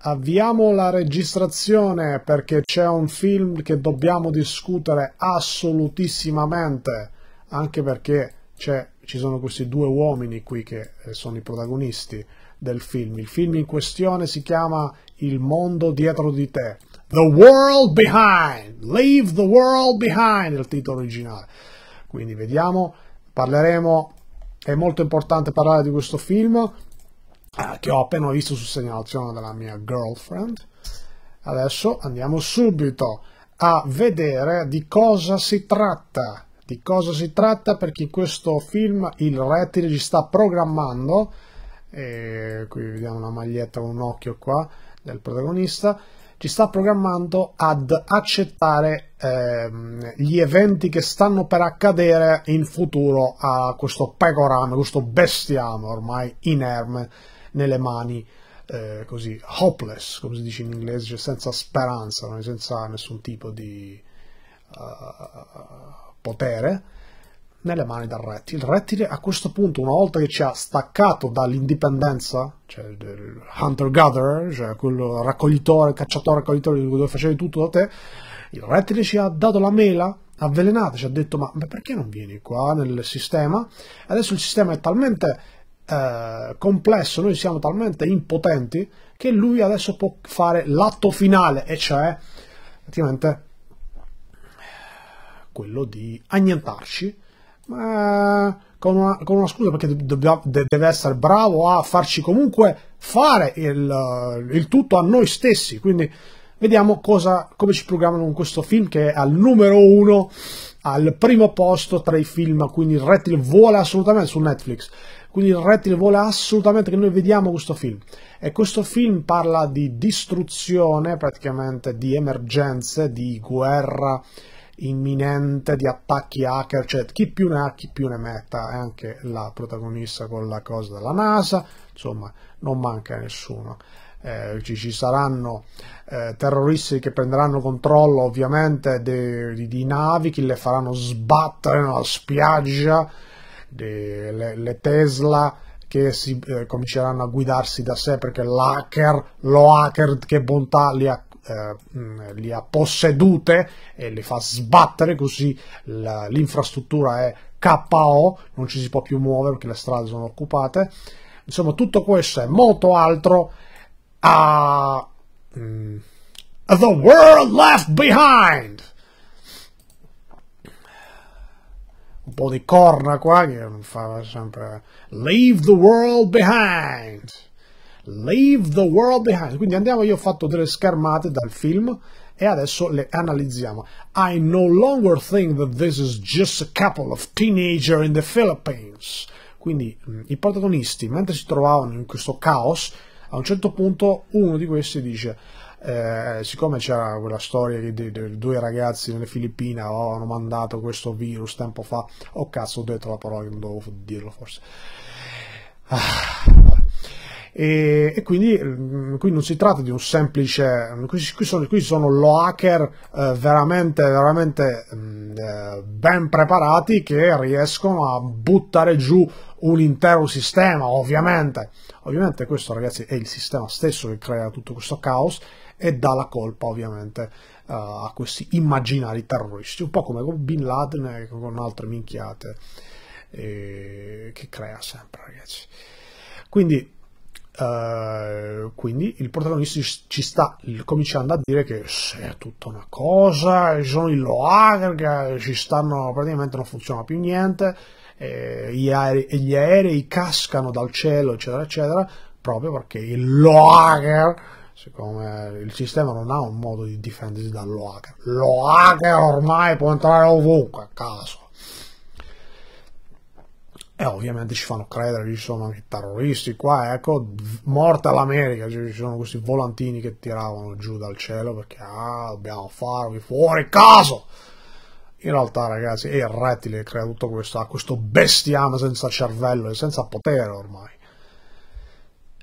Avviamo la registrazione perché c'è un film che dobbiamo discutere assolutissimamente, anche perché ci sono questi due uomini qui che eh, sono i protagonisti del film. Il film in questione si chiama Il mondo dietro di te. The World Behind, Leave the World Behind, è il titolo originale. Quindi vediamo, parleremo, è molto importante parlare di questo film, Ah, che ho appena visto su segnalazione della mia girlfriend. Adesso andiamo subito a vedere di cosa si tratta. Di cosa si tratta perché in questo film il rettile ci sta programmando. E qui vediamo una maglietta con un occhio qua del protagonista ci sta programmando ad accettare ehm, gli eventi che stanno per accadere in futuro a questo pecorame, questo bestiame ormai inerme nelle mani eh, così hopeless, come si dice in inglese, cioè senza speranza, no? senza nessun tipo di uh, potere, nelle mani del rettile. Il rettile a questo punto, una volta che ci ha staccato dall'indipendenza, cioè del hunter-gatherer, cioè quello raccoglitore, cacciatore-raccoglitore dove facevi tutto da te, il rettile ci ha dato la mela avvelenata, ci ha detto ma perché non vieni qua nel sistema? Adesso il sistema è talmente eh, complesso, noi siamo talmente impotenti che lui adesso può fare l'atto finale, e cioè praticamente quello di annientarci, ma con una, con una scusa perché deve essere bravo a farci comunque fare il, il tutto a noi stessi, quindi vediamo cosa, come ci programmano con questo film che è al numero uno, al primo posto tra i film, quindi il Reptil vuole assolutamente su Netflix. Quindi il rettile vuole assolutamente che noi vediamo questo film. E questo film parla di distruzione, praticamente di emergenze, di guerra imminente, di attacchi hacker, cioè chi più ne ha, chi più ne metta. È anche la protagonista con la cosa della NASA, insomma, non manca nessuno. Eh, ci, ci, saranno eh, terroristi che prenderanno controllo ovviamente di, di, di navi, che le faranno sbattere nella spiaggia de, le, le Tesla che si, eh, cominceranno a guidarsi da sé perché l'hacker, lo hacker che bontà li ha, eh, mm, li ha possedute e li fa sbattere così l'infrastruttura è KO, non ci si può più muovere perché le strade sono occupate. Insomma, tutto questo è molto altro a... Mm, the World Left Behind! un po' di corna qua che fa sempre Leave the world behind! Leave the world behind! Quindi andiamo, io ho fatto delle schermate dal film e adesso le analizziamo. I no longer think that this is just a couple of teenager in the Philippines. Quindi mm, i protagonisti, mentre si trovavano in questo caos, a un certo punto uno di questi dice eh, siccome c'era quella storia che dei, dei due ragazzi nelle Filippine avevano mandato questo virus tempo fa, oh cazzo ho detto la parola che non dovevo dirlo forse. Ah, e, e quindi mm, qui non si tratta di un semplice mm, qui, qui sono, qui sono lo hacker eh, veramente veramente mh, mm, eh, ben preparati che riescono a buttare giù un intero sistema ovviamente ovviamente questo ragazzi è il sistema stesso che crea tutto questo caos e dà la colpa ovviamente uh, a questi immaginari terroristi, un po' come con Bin Laden e con altre minchiate eh, che crea sempre, ragazzi. Quindi Uh, quindi il protagonista ci sta cominciando a dire che è tutta una cosa, ci sono i Loager ci stanno, praticamente non funziona più niente, eh, gli, aerei, gli, aerei, cascano dal cielo, eccetera, eccetera, proprio perché il Loager, siccome il sistema non ha un modo di difendersi dal Loager, Loager ormai può entrare ovunque a caso. E ovviamente ci fanno credere che ci sono anche terroristi qua, ecco, morta l'America, ci sono questi volantini che tiravano giù dal cielo perché, ah, dobbiamo farvi fuori caso! In realtà, ragazzi, è il rettile che crea tutto questo, ha questo bestiame senza cervello e senza potere ormai.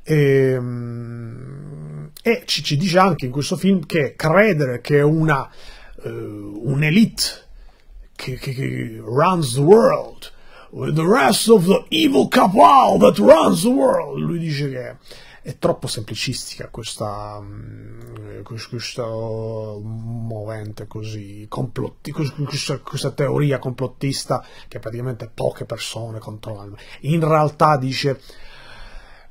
E, ehm, e ci, ci, dice anche in questo film che credere che una, uh, un'elite che, che, che runs the world with the rest of the evil cabal that runs the world. Lui dice che è troppo semplicistica questa, mm, questo movente così, complotti, questa, questa, teoria complottista che praticamente poche persone controllano. In realtà dice.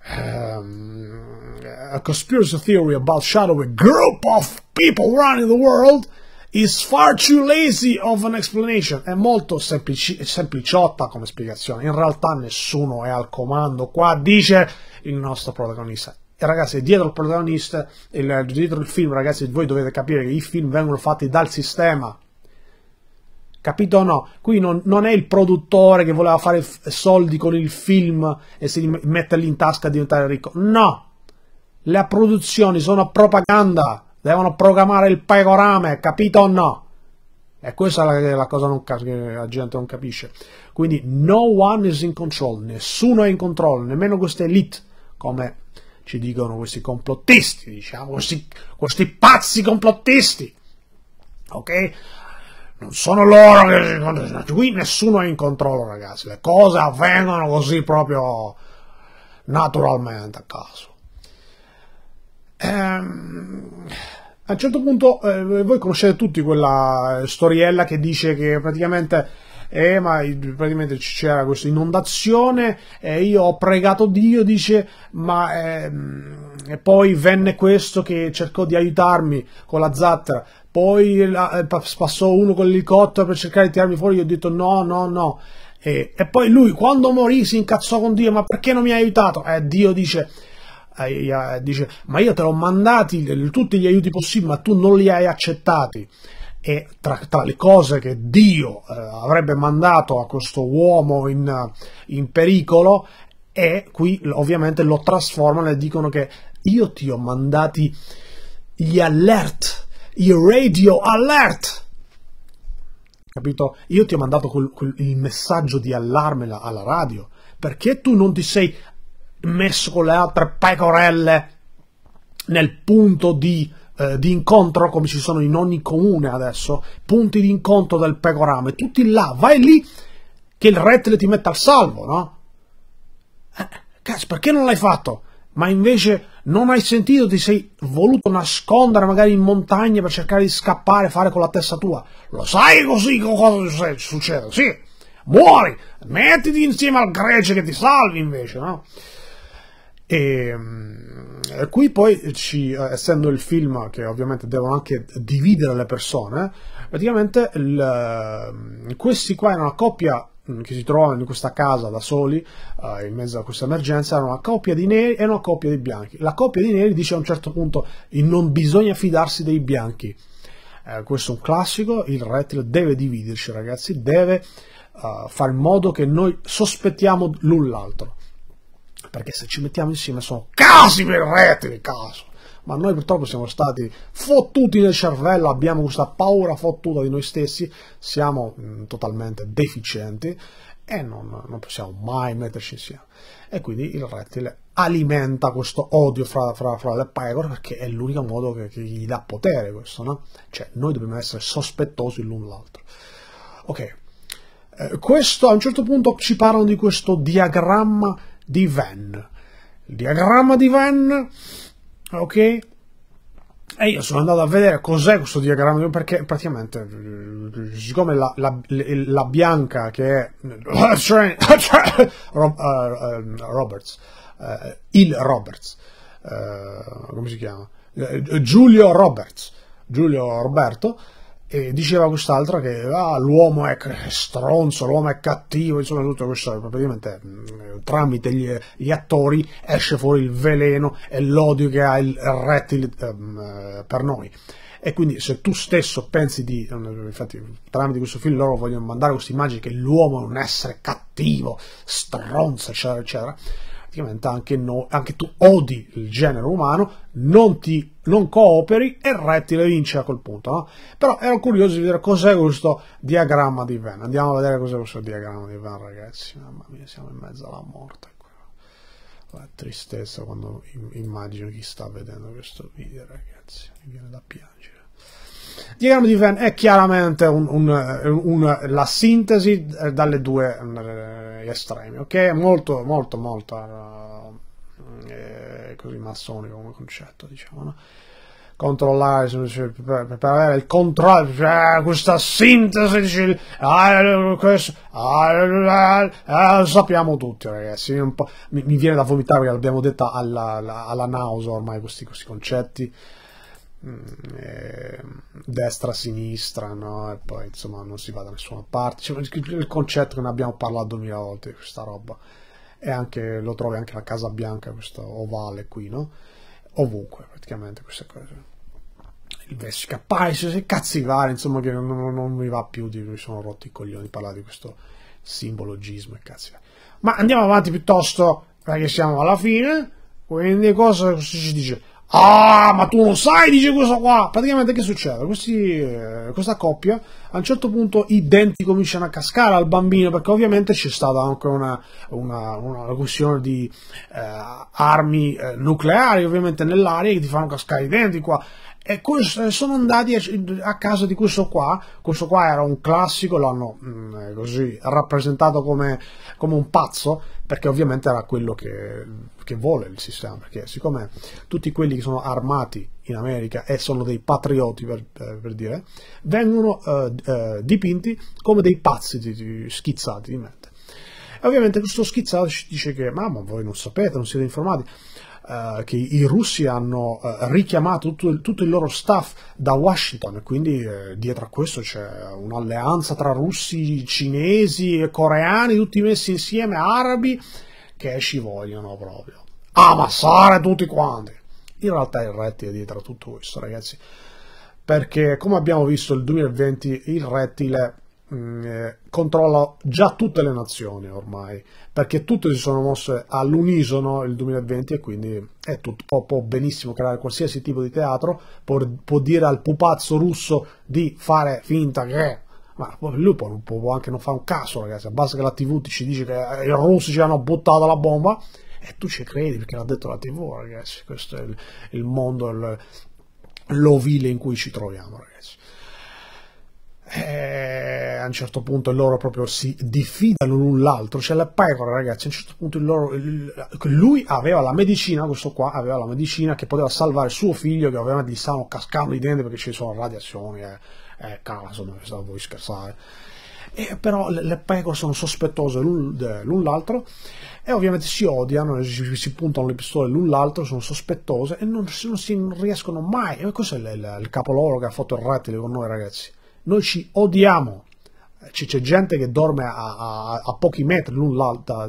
Um, a conspiracy theory about shadowy group of people running the world is far too lazy of an explanation. È molto semplici, sempliciotta come spiegazione. In realtà nessuno è al comando qua, dice il nostro protagonista. E ragazzi, dietro il protagonista, il, dietro il film, ragazzi, voi dovete capire che i film vengono fatti dal sistema. Capito o no? Qui non, non è il produttore che voleva fare soldi con il film e si metterli in tasca e diventare ricco. No! Le produzioni sono propaganda Devono programmare il pecorame, capito o no? E questa è la, la cosa non, che la gente non capisce. Quindi no one is in control, nessuno è in controllo, nemmeno queste elite, come ci dicono questi complottisti, diciamo, questi, questi pazzi complottisti. Ok? Non sono loro che... Qui nessuno è in controllo, ragazzi. Le cose avvengono così proprio naturalmente a caso. Ehm, a un certo punto eh, voi conoscete tutti quella storiella che dice che praticamente eh, ma praticamente c'era questa inondazione e eh, io ho pregato Dio, dice, ma eh, poi venne questo che cercò di aiutarmi con la zattera, poi la, eh, passò uno con l'elicottero per cercare di tirarmi fuori, io ho detto no, no, no. E, e poi lui quando morì si incazzò con Dio, ma perché non mi hai aiutato? Eh, Dio dice, eh, dice ma io te l'ho mandati tutti gli aiuti possibili ma tu non li hai accettati e tra, tra, le cose che Dio eh, avrebbe mandato a questo uomo in, eh, in pericolo e qui ovviamente lo trasformano e dicono che io ti ho mandati gli alert, i radio alert. Capito? Io ti ho mandato quel, quel, il messaggio di allarme alla radio. Perché tu non ti sei messo con le altre pecorelle nel punto di, eh, di, incontro, come ci sono in ogni comune adesso, punti di incontro del pecorame, tutti là, vai lì che il rettile ti mette al salvo, no? Eh, cazzo, perché non l'hai fatto? Ma invece non hai sentito, ti sei voluto nascondere magari in montagna per cercare di scappare, fare con la testa tua. Lo sai così cosa succede? Sì, muori, mettiti insieme al grece che ti salvi invece, no? E, ehm, qui poi, ci, eh, essendo il film che ovviamente devono anche dividere le persone, praticamente il, ehm, questi qua erano una coppia mm, che si trovavano in questa casa da soli uh, in mezzo a questa emergenza erano una coppia di neri e una coppia di bianchi la coppia di neri dice a un certo punto non bisogna fidarsi dei bianchi uh, questo è un classico il rettile deve dividerci ragazzi deve uh, far in modo che noi sospettiamo l'un l'altro perché se ci mettiamo insieme sono casi per veramente di caso ma noi purtroppo siamo stati fottuti nel cervello, abbiamo questa paura fottuta di noi stessi, siamo mh, mm, totalmente deficienti e non, non, possiamo mai metterci insieme. E quindi il rettile alimenta questo odio fra, fra, fra le pecore perché è l'unico modo che, che, gli dà potere questo, no? Cioè noi dobbiamo essere sospettosi l'un l'altro. Ok, eh, questo a un certo punto ci parlano di questo diagramma di Venn. Il diagramma di Venn, ok? E io sono andato a vedere cos'è questo diagramma di Venn, perché praticamente, eh, siccome la, la, la bianca che è... Cioè, eh, eh, Roberts, uh, il Roberts, uh, come si chiama? Giulio Roberts, Giulio Roberto, e diceva quest'altra che ah, l'uomo è stronzo, l'uomo è cattivo, insomma tutto questo, praticamente mm, tramite gli, gli, attori esce fuori il veleno e l'odio che ha il rettile um, per noi. E quindi se tu stesso pensi di, mm, infatti tramite questo film loro vogliono mandare questa immagine che l'uomo è un essere cattivo, stronzo, eccetera, eccetera, praticamente anche, no, anche tu odi il genere umano, non, ti, non cooperi e il rettile vince a quel punto. No? Però ero curioso di vedere cos'è questo diagramma di Venn. Andiamo a vedere cos'è questo diagramma di Venn, ragazzi. Mamma mia, siamo in mezzo alla morte. La tristezza quando immagino chi sta vedendo questo video, ragazzi. Mi viene da piangere diagramma di Venn è chiaramente un, un, un, la sintesi eh, dalle due eh, estremi, ok? Molto, molto, molto eh, così massonico come concetto, diciamo, no? controllare cioè, per, per, avere il controllo cioè, questa sintesi dice, ah, questo, ah, eh, sappiamo tutti ragazzi mi, mi, viene da vomitare perché l'abbiamo detta alla, alla, alla nausea ormai questi, questi concetti Mm, destra-sinistra, no? E poi insomma non si va da nessuna parte. Cioè, il concetto che ne abbiamo parlato mille volte, questa roba. E anche, lo trovi anche la Casa Bianca, questo ovale qui, no? Ovunque praticamente queste cose. Il Vessica Palace, se cazzi vari, insomma, che non, non, mi va più, di, mi sono rotti i coglioni parlare di questo simbologismo e cazzi vari. Ma andiamo avanti piuttosto, perché siamo alla fine. Quindi cosa ci dice? Ah, ma tu lo sai, dice questo qua. Praticamente che succede? Questi, eh, questa coppia a un certo punto i denti cominciano a cascare al bambino perché ovviamente c'è stata anche una, una, una questione di eh, armi eh, nucleari ovviamente nell'aria che ti fanno cascare i denti qua e eh, sono andati a casa di questo qua questo qua era un classico l'hanno mm, eh, così rappresentato come, come, un pazzo perché ovviamente era quello che, che vuole il sistema perché siccome tutti quelli che sono armati in America e sono dei patrioti per, eh, per, dire vengono eh, dipinti come dei pazzi di, di, schizzati di mente e ovviamente questo schizzato ci dice che ma voi non sapete non siete informati eh, che i russi hanno eh, richiamato tutto il, tutto il, loro staff da Washington, quindi eh, dietro a questo c'è un'alleanza tra russi, cinesi e coreani, tutti messi insieme, arabi, che ci vogliono proprio ammassare tutti quanti. In realtà il rettile è dietro a tutto questo, ragazzi, perché come abbiamo visto nel 2020 il Rettile Mm, eh, controlla già tutte le nazioni ormai, perché tutte si sono mosse all'unisono il 2020 e quindi è tutto, può, può, benissimo creare qualsiasi tipo di teatro, può, può dire al pupazzo russo di fare finta che ma lui può, può, anche non fare un caso, ragazzi. a base che la TV ci dice che i russi ci hanno buttato la bomba e tu ci credi perché l'ha detto la TV, ragazzi. Questo è il, il mondo, l'ovile in cui ci troviamo, ragazzi eh, a un certo punto loro proprio si diffidano l'un l'altro, c'è cioè, la pecora ragazzi, a un certo punto loro, lui aveva la medicina, questo qua aveva la medicina che poteva salvare suo figlio che ovviamente gli stanno cascando i denti perché ci sono radiazioni, eh, eh caso, non vuoi scherzare. E però le, pecore sono sospettose l'un l'altro e ovviamente si odiano, si, si puntano le pistole l'un l'altro, sono sospettose e non, non si riescono mai. E questo è il capoloro che ha fatto il rettile con noi ragazzi noi ci odiamo. C'è, gente che dorme a, a, a pochi metri l'un l'altra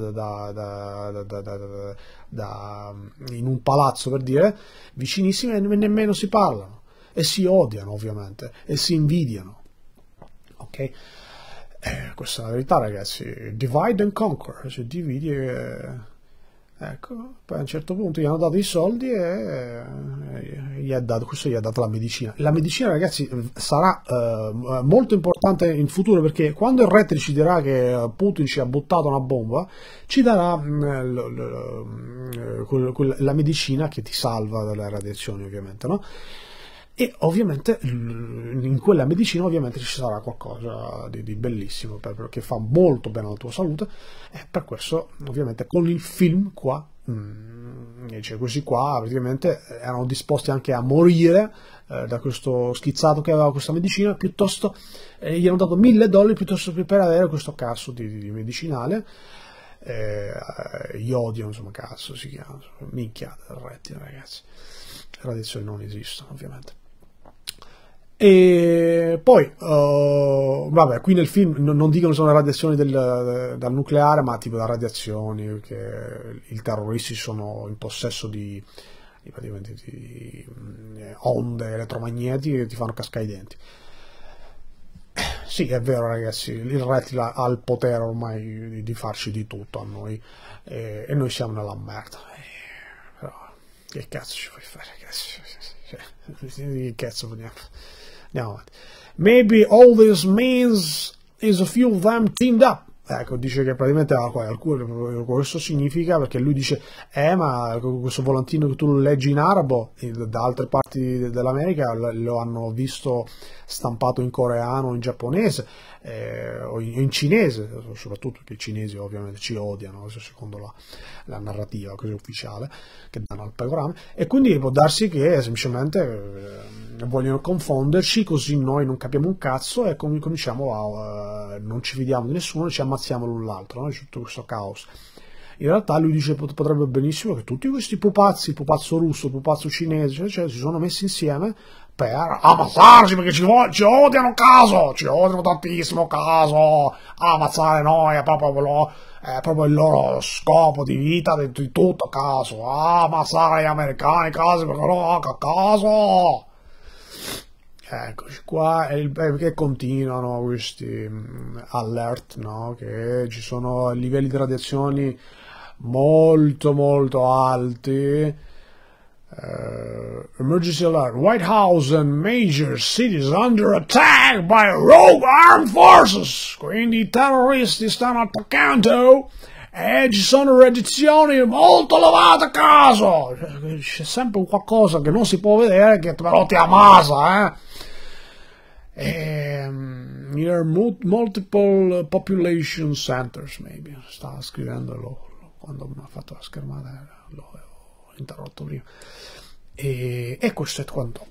in un palazzo, per dire, vicinissimi e nemmeno si parlano. E si odiano, ovviamente, e si invidiano. Ok? Eh, questa è la verità, ragazzi. Divide and conquer, cioè dividi e Ecco, poi a un certo punto gli hanno dato i soldi e gli ha dato, questo gli ha dato la medicina. La medicina, ragazzi, sarà eh, molto importante in futuro perché quando il re ci dirà che eh, Putin ci ha buttato una bomba, ci darà mh, mm, l, l, l, la medicina che ti salva dalle radiazioni, ovviamente, no? e ovviamente mm, in quella medicina ovviamente ci sarà qualcosa di, di bellissimo per, che fa molto bene alla tua salute e per questo ovviamente con il film qua mh, mm, cioè questi qua praticamente eh, erano disposti anche a morire eh, da questo schizzato che aveva questa medicina piuttosto eh, gli hanno dato mille dollari piuttosto che per avere questo cazzo di, di medicinale eh, Iodio, insomma, cazzo si chiama, minchia, rettine, ragazzi. tradizioni non esistono, ovviamente. E poi, uh, vabbè, qui nel film non, non dicono sono radiazioni del, dal nucleare, ma tipo da radiazioni, che i terroristi sono in possesso di, di, di mm, onde elettromagnetiche che ti fanno cascare i denti. Sì, è vero ragazzi, il rettile ha il potere ormai di, di farci di tutto a noi e, e noi siamo nella merda. E, però, che cazzo ci vuoi fare, ragazzi? che cazzo vogliamo? Andiamo avanti. Maybe all this means is a few of them teamed up. Ecco, dice che praticamente ah, questo significa perché lui dice: Eh, ma questo volantino che tu lo leggi in arabo da altre parti dell'America lo hanno visto stampato in coreano o in giapponese eh, o in cinese, soprattutto perché i cinesi ovviamente ci odiano, secondo la, la narrativa così ufficiale che danno al pecorame, e quindi può darsi che eh, semplicemente eh, vogliono confonderci così noi non capiamo un cazzo e com cominciamo a... Eh, non ci fidiamo di nessuno, ci ammazziamo l'un l'altro, no? c'è tutto questo caos. In realtà lui dice potrebbe benissimo che tutti questi pupazzi, pupazzo russo, pupazzo cinese, cioè, si sono messi insieme per ammazzarci perché ci, ci odiano caso, ci odiano tantissimo caso, ammazzare noi è proprio, lo, è proprio il loro scopo di vita di, di tutto caso, ammazzare gli americani caso perché loro a caso. Eccoci qua, il, perché continuano questi mm, alert, no? Che ci sono livelli di radiazioni molto molto alti uh, emergency alert. White House and major cities under attack by rogue armed forces. Quindi i terroristi stanno attaccando e ci sono reddizioni molto elevate a caso. C'è sempre qualcosa che non si può vedere che però ti ammazza, eh. E, um, here multiple population centers, maybe. Stava scrivendo quando mi ha fatto la schermata. Lo, interrotto prima. E, e questo è quanto.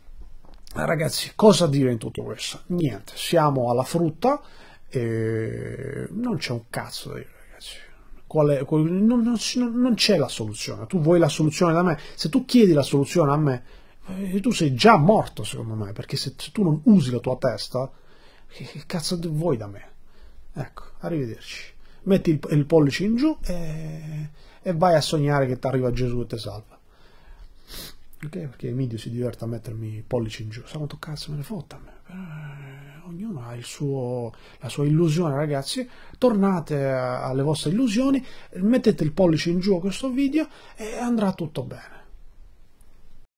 Ragazzi, cosa dire in tutto questo? Niente, siamo alla frutta e non c'è un cazzo da dire, ragazzi. Qual È, non, non, non c'è la soluzione. Tu vuoi la soluzione da me? Se tu chiedi la soluzione a me, eh, tu sei già morto, secondo me, perché se, se tu non usi la tua testa, che, che, cazzo vuoi da me? Ecco, arrivederci. Metti il, il pollice in giù e e vai a sognare che ti arriva Gesù e ti salva. Ok? Perché Emidio si diverte a mettermi i pollici in giù. Sa quanto cazzo me ne fotta a me. Eh, ognuno ha suo, la sua illusione, ragazzi. Tornate alle vostre illusioni, mettete il pollice in giù a questo video e andrà tutto bene.